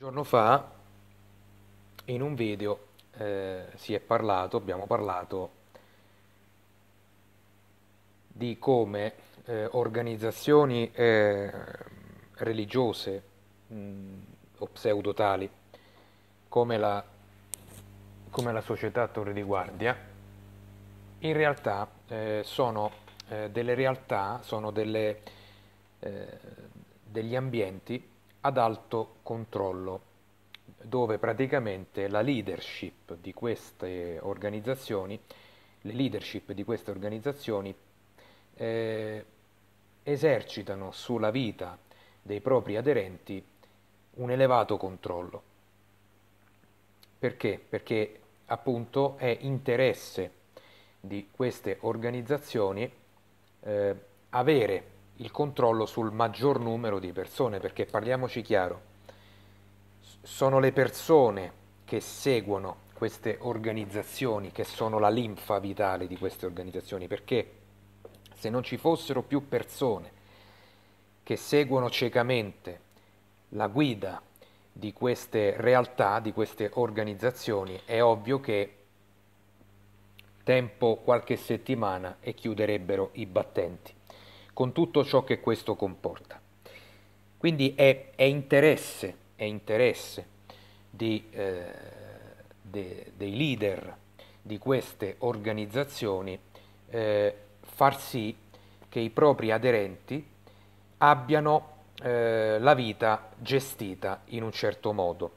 giorno fa in un video eh, si è parlato, abbiamo parlato di come eh, organizzazioni eh, religiose mh, o pseudotali come la, come la società Torre di Guardia in realtà eh, sono eh, delle realtà, sono delle, eh, degli ambienti ad alto controllo, dove praticamente la leadership di queste organizzazioni, le leadership di queste organizzazioni eh, esercitano sulla vita dei propri aderenti un elevato controllo. Perché? Perché appunto è interesse di queste organizzazioni eh, avere il controllo sul maggior numero di persone, perché parliamoci chiaro, sono le persone che seguono queste organizzazioni, che sono la linfa vitale di queste organizzazioni, perché se non ci fossero più persone che seguono ciecamente la guida di queste realtà, di queste organizzazioni, è ovvio che tempo qualche settimana e chiuderebbero i battenti con tutto ciò che questo comporta. Quindi è, è interesse, è interesse di, eh, de, dei leader di queste organizzazioni eh, far sì che i propri aderenti abbiano eh, la vita gestita in un certo modo,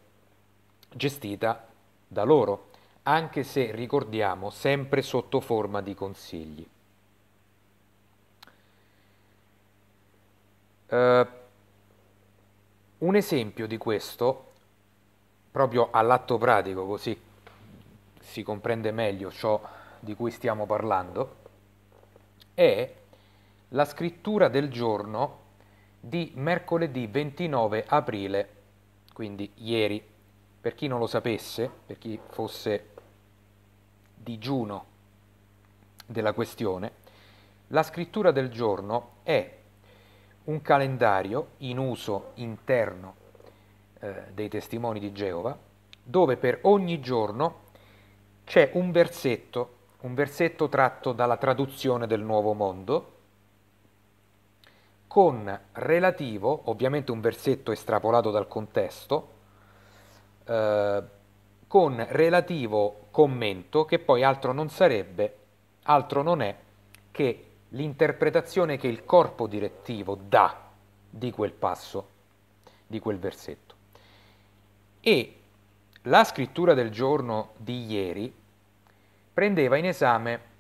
gestita da loro, anche se ricordiamo sempre sotto forma di consigli. Eh, un esempio di questo, proprio all'atto pratico, così si comprende meglio ciò di cui stiamo parlando, è la scrittura del giorno di mercoledì 29 aprile, quindi ieri. Per chi non lo sapesse, per chi fosse digiuno della questione, la scrittura del giorno è un calendario in uso interno eh, dei testimoni di Geova, dove per ogni giorno c'è un versetto, un versetto tratto dalla traduzione del Nuovo Mondo, con relativo, ovviamente un versetto estrapolato dal contesto, eh, con relativo commento che poi altro non sarebbe, altro non è che l'interpretazione che il corpo direttivo dà di quel passo, di quel versetto. E la scrittura del giorno di ieri prendeva in esame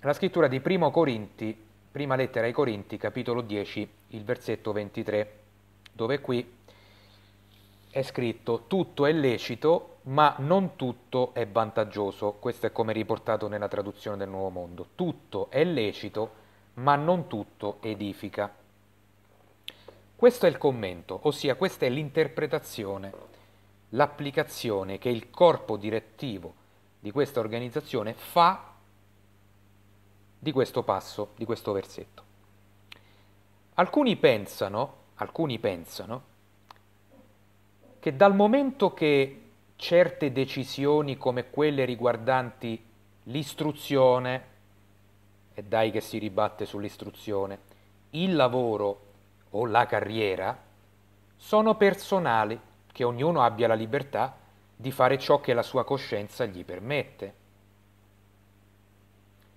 la scrittura di Primo Corinti, prima lettera ai Corinti, capitolo 10, il versetto 23, dove qui è scritto tutto è lecito ma non tutto è vantaggioso, questo è come riportato nella traduzione del Nuovo Mondo. Tutto è lecito, ma non tutto edifica. Questo è il commento, ossia questa è l'interpretazione, l'applicazione che il corpo direttivo di questa organizzazione fa di questo passo, di questo versetto. Alcuni pensano, alcuni pensano che dal momento che certe decisioni come quelle riguardanti l'istruzione, e dai che si ribatte sull'istruzione, il lavoro o la carriera, sono personali, che ognuno abbia la libertà di fare ciò che la sua coscienza gli permette.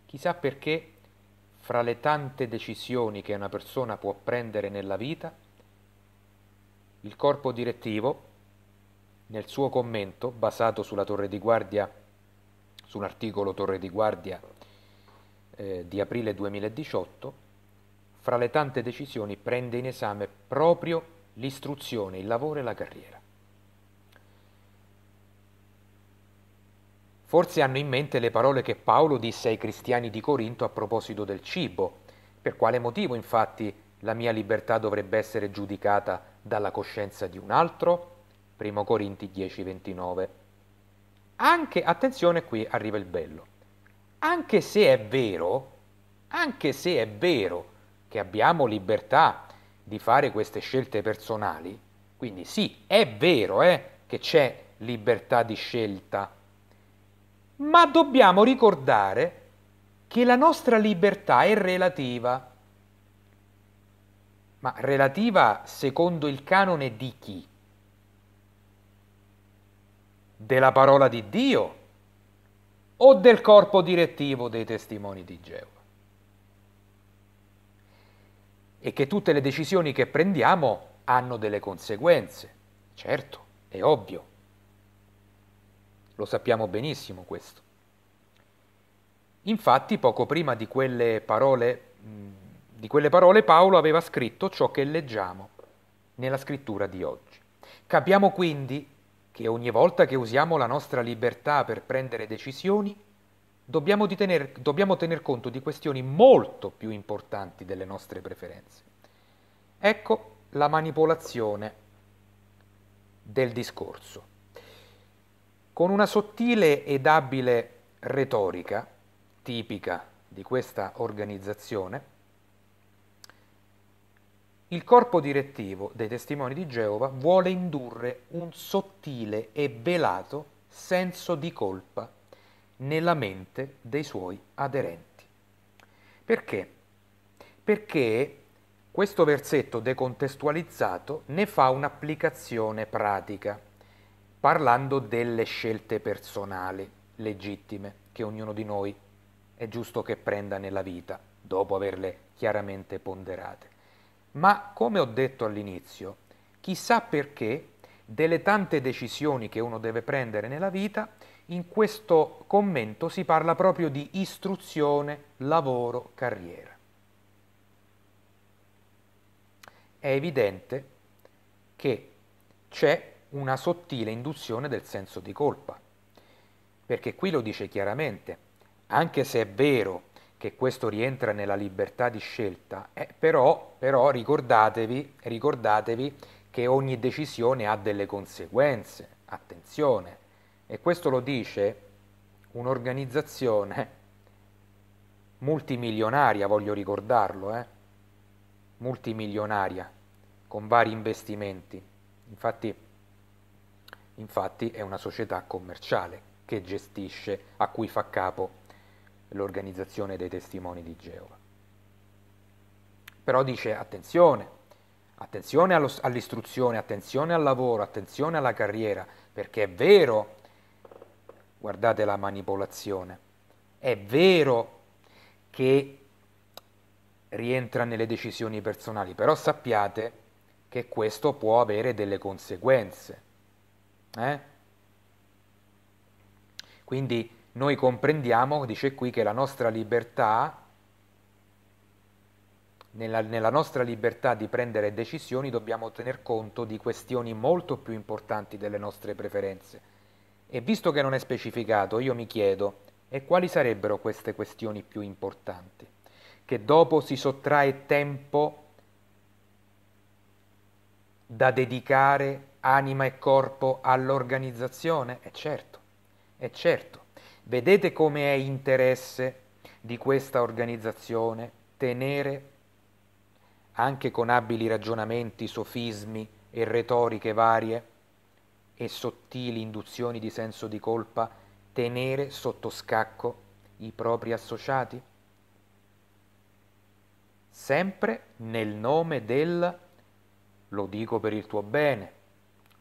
Chissà perché fra le tante decisioni che una persona può prendere nella vita, il corpo direttivo nel suo commento, basato sulla torre di guardia, su Torre di guardia eh, di aprile 2018, fra le tante decisioni prende in esame proprio l'istruzione, il lavoro e la carriera. Forse hanno in mente le parole che Paolo disse ai cristiani di Corinto a proposito del cibo. Per quale motivo infatti la mia libertà dovrebbe essere giudicata dalla coscienza di un altro? 1 Corinti 10:29. Anche, attenzione qui arriva il bello, anche se è vero, anche se è vero che abbiamo libertà di fare queste scelte personali, quindi sì, è vero eh, che c'è libertà di scelta, ma dobbiamo ricordare che la nostra libertà è relativa. Ma relativa secondo il canone di chi? della parola di Dio o del corpo direttivo dei testimoni di Geova. E che tutte le decisioni che prendiamo hanno delle conseguenze, certo, è ovvio. Lo sappiamo benissimo questo. Infatti, poco prima di quelle parole, di quelle parole Paolo aveva scritto ciò che leggiamo nella scrittura di oggi. Capiamo quindi che ogni volta che usiamo la nostra libertà per prendere decisioni, dobbiamo, tener, dobbiamo tener conto di questioni molto più importanti delle nostre preferenze. Ecco la manipolazione del discorso. Con una sottile ed abile retorica, tipica di questa organizzazione, il corpo direttivo dei testimoni di Geova vuole indurre un sottile e velato senso di colpa nella mente dei suoi aderenti. Perché? Perché questo versetto decontestualizzato ne fa un'applicazione pratica, parlando delle scelte personali legittime che ognuno di noi è giusto che prenda nella vita, dopo averle chiaramente ponderate. Ma come ho detto all'inizio, chissà perché delle tante decisioni che uno deve prendere nella vita, in questo commento si parla proprio di istruzione, lavoro, carriera. È evidente che c'è una sottile induzione del senso di colpa, perché qui lo dice chiaramente, anche se è vero che questo rientra nella libertà di scelta, eh, però, però ricordatevi, ricordatevi che ogni decisione ha delle conseguenze, attenzione, e questo lo dice un'organizzazione multimilionaria, voglio ricordarlo, eh? multimilionaria, con vari investimenti. Infatti, infatti, è una società commerciale che gestisce, a cui fa capo l'organizzazione dei testimoni di Geova. Però dice attenzione, attenzione allo, all'istruzione, attenzione al lavoro, attenzione alla carriera, perché è vero, guardate la manipolazione, è vero che rientra nelle decisioni personali, però sappiate che questo può avere delle conseguenze. Eh? Quindi noi comprendiamo, dice qui, che la nostra libertà, nella, nella nostra libertà di prendere decisioni dobbiamo tener conto di questioni molto più importanti delle nostre preferenze. E visto che non è specificato, io mi chiedo, e quali sarebbero queste questioni più importanti? Che dopo si sottrae tempo da dedicare anima e corpo all'organizzazione? E eh, certo, è eh, certo. Vedete come è interesse di questa organizzazione tenere, anche con abili ragionamenti, sofismi e retoriche varie e sottili induzioni di senso di colpa, tenere sotto scacco i propri associati? Sempre nel nome del lo dico per il tuo bene,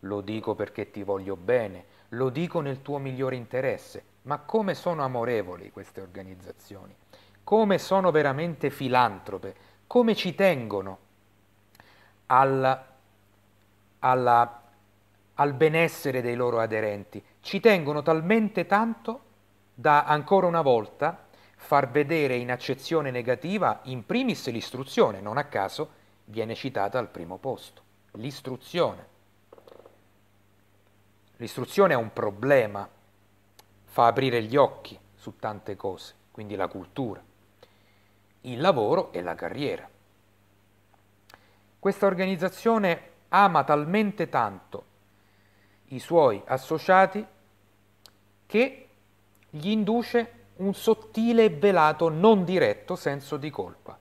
lo dico perché ti voglio bene, lo dico nel tuo migliore interesse. Ma come sono amorevoli queste organizzazioni? Come sono veramente filantrope? Come ci tengono al, alla, al benessere dei loro aderenti? Ci tengono talmente tanto da, ancora una volta, far vedere in accezione negativa in primis l'istruzione, non a caso viene citata al primo posto, l'istruzione. L'istruzione è un problema fa aprire gli occhi su tante cose, quindi la cultura, il lavoro e la carriera. Questa organizzazione ama talmente tanto i suoi associati che gli induce un sottile e velato non diretto senso di colpa.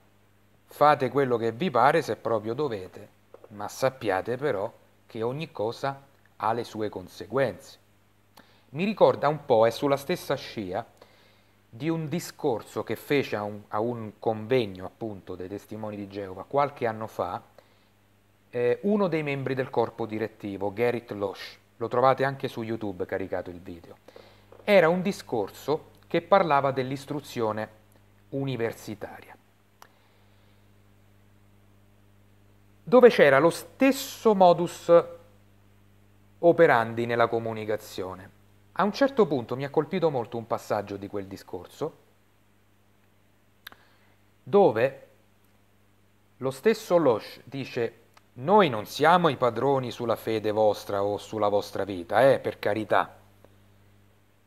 Fate quello che vi pare se proprio dovete, ma sappiate però che ogni cosa ha le sue conseguenze mi ricorda un po', è sulla stessa scia, di un discorso che fece a un, a un convegno appunto dei testimoni di Geova qualche anno fa eh, uno dei membri del corpo direttivo, Gerrit Losch, lo trovate anche su YouTube caricato il video. Era un discorso che parlava dell'istruzione universitaria, dove c'era lo stesso modus operandi nella comunicazione a un certo punto mi ha colpito molto un passaggio di quel discorso dove lo stesso Losh dice noi non siamo i padroni sulla fede vostra o sulla vostra vita, eh, per carità,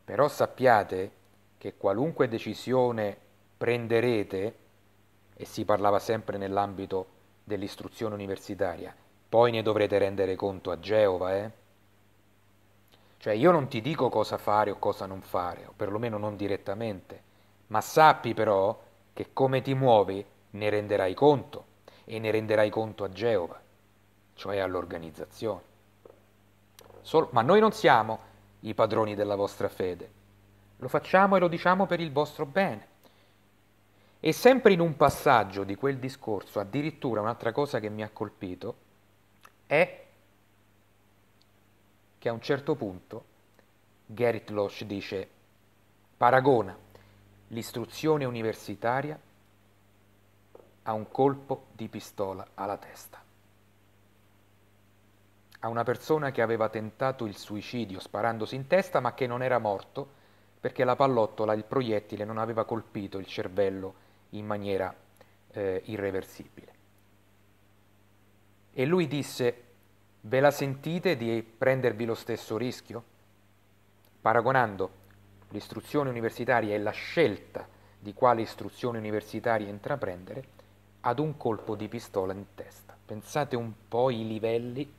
però sappiate che qualunque decisione prenderete, e si parlava sempre nell'ambito dell'istruzione universitaria, poi ne dovrete rendere conto a Geova, eh, cioè io non ti dico cosa fare o cosa non fare, o perlomeno non direttamente, ma sappi però che come ti muovi ne renderai conto e ne renderai conto a Geova, cioè all'organizzazione. Solo, ma noi non siamo i padroni della vostra fede, lo facciamo e lo diciamo per il vostro bene. E sempre in un passaggio di quel discorso, addirittura un'altra cosa che mi ha colpito, è che a un certo punto Gerrit Losch dice paragona l'istruzione universitaria a un colpo di pistola alla testa. A una persona che aveva tentato il suicidio sparandosi in testa ma che non era morto perché la pallottola, il proiettile, non aveva colpito il cervello in maniera eh, irreversibile. E lui disse Ve la sentite di prendervi lo stesso rischio? Paragonando l'istruzione universitaria e la scelta di quale istruzione universitaria intraprendere ad un colpo di pistola in testa. Pensate un po' i livelli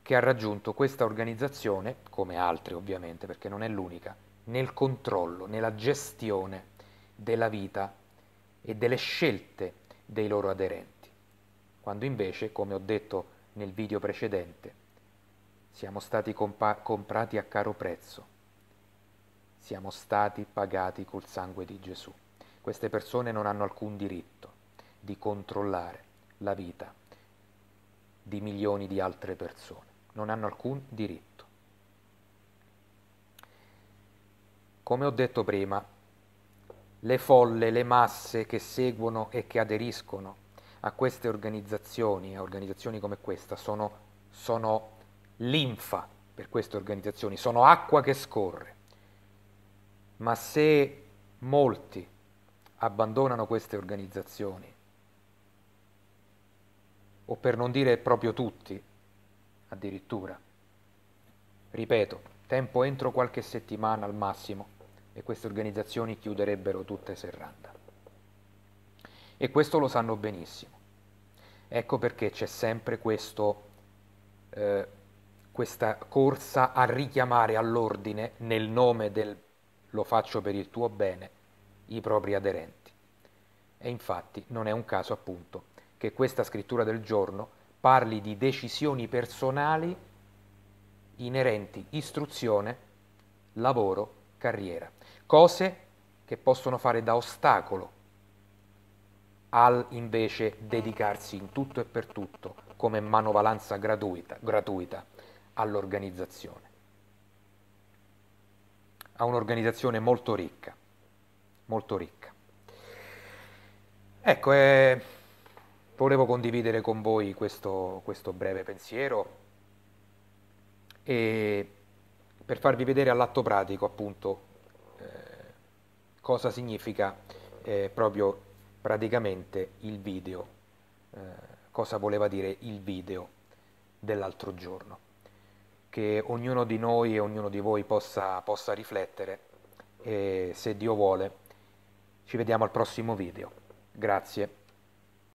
che ha raggiunto questa organizzazione, come altre ovviamente, perché non è l'unica, nel controllo, nella gestione della vita e delle scelte dei loro aderenti. Quando invece, come ho detto nel video precedente. Siamo stati comprati a caro prezzo. Siamo stati pagati col sangue di Gesù. Queste persone non hanno alcun diritto di controllare la vita di milioni di altre persone. Non hanno alcun diritto. Come ho detto prima, le folle, le masse che seguono e che aderiscono a queste organizzazioni, a organizzazioni come questa, sono, sono linfa per queste organizzazioni, sono acqua che scorre. Ma se molti abbandonano queste organizzazioni, o per non dire proprio tutti, addirittura, ripeto, tempo entro qualche settimana al massimo e queste organizzazioni chiuderebbero tutte serranda e questo lo sanno benissimo. Ecco perché c'è sempre questo, eh, questa corsa a richiamare all'ordine nel nome del lo faccio per il tuo bene i propri aderenti. E infatti non è un caso appunto che questa scrittura del giorno parli di decisioni personali inerenti istruzione, lavoro, carriera, cose che possono fare da ostacolo al invece dedicarsi in tutto e per tutto come manovalanza gratuita, gratuita all'organizzazione. A un'organizzazione molto ricca, molto ricca. Ecco, eh, volevo condividere con voi questo, questo breve pensiero e per farvi vedere all'atto pratico appunto eh, cosa significa eh, proprio praticamente il video, eh, cosa voleva dire il video dell'altro giorno, che ognuno di noi e ognuno di voi possa, possa riflettere e se Dio vuole ci vediamo al prossimo video. Grazie.